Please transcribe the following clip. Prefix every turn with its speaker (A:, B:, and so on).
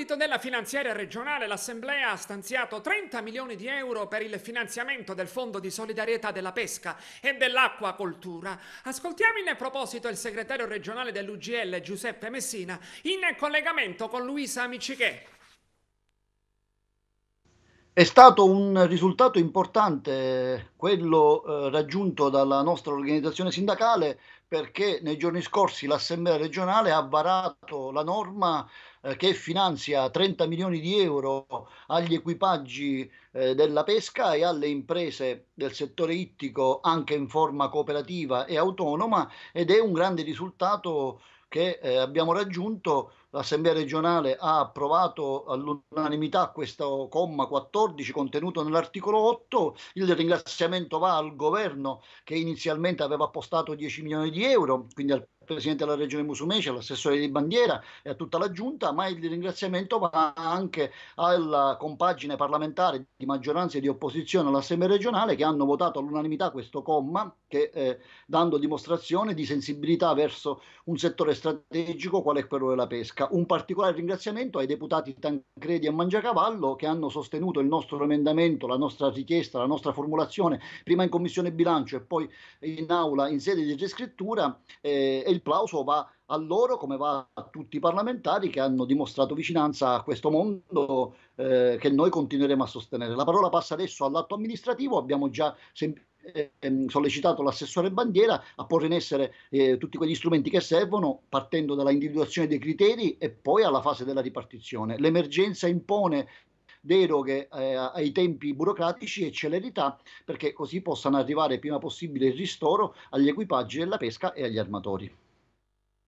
A: Nell'ambito della finanziaria regionale l'Assemblea ha stanziato 30 milioni di euro per il finanziamento del Fondo di solidarietà della pesca e dell'acquacoltura. Ascoltiamo in proposito il segretario regionale dell'UGL Giuseppe Messina in collegamento con Luisa Micichè.
B: È stato un risultato importante quello eh, raggiunto dalla nostra organizzazione sindacale perché nei giorni scorsi l'Assemblea regionale ha varato la norma eh, che finanzia 30 milioni di euro agli equipaggi eh, della pesca e alle imprese del settore ittico anche in forma cooperativa e autonoma ed è un grande risultato che eh, abbiamo raggiunto, l'Assemblea regionale ha approvato all'unanimità questo comma 14 contenuto nell'articolo 8, il ringraziamento va al governo che inizialmente aveva appostato 10 milioni di euro, quindi al Presidente della Regione Musumeci, all'assessore di bandiera e a tutta la Giunta, ma il ringraziamento va anche alla compagine parlamentare di maggioranza e di opposizione all'Assemblea regionale che hanno votato all'unanimità questo comma, che, eh, dando dimostrazione di sensibilità verso un settore strategico qual è quello della pesca. Un particolare ringraziamento ai deputati Tancredi e Mangiacavallo che hanno sostenuto il nostro emendamento, la nostra richiesta, la nostra formulazione, prima in Commissione Bilancio e poi in Aula in sede di riscrittura, eh, e il il plauso va a loro come va a tutti i parlamentari che hanno dimostrato vicinanza a questo mondo eh, che noi continueremo a sostenere. La parola passa adesso all'atto amministrativo, abbiamo già sem- ehm, sollecitato l'assessore Bandiera a porre in essere eh, tutti quegli strumenti che servono partendo dalla individuazione dei criteri e poi alla fase della ripartizione. L'emergenza impone deroghe eh, ai tempi burocratici e celerità perché così possano arrivare il prima possibile il ristoro agli equipaggi della pesca e agli armatori.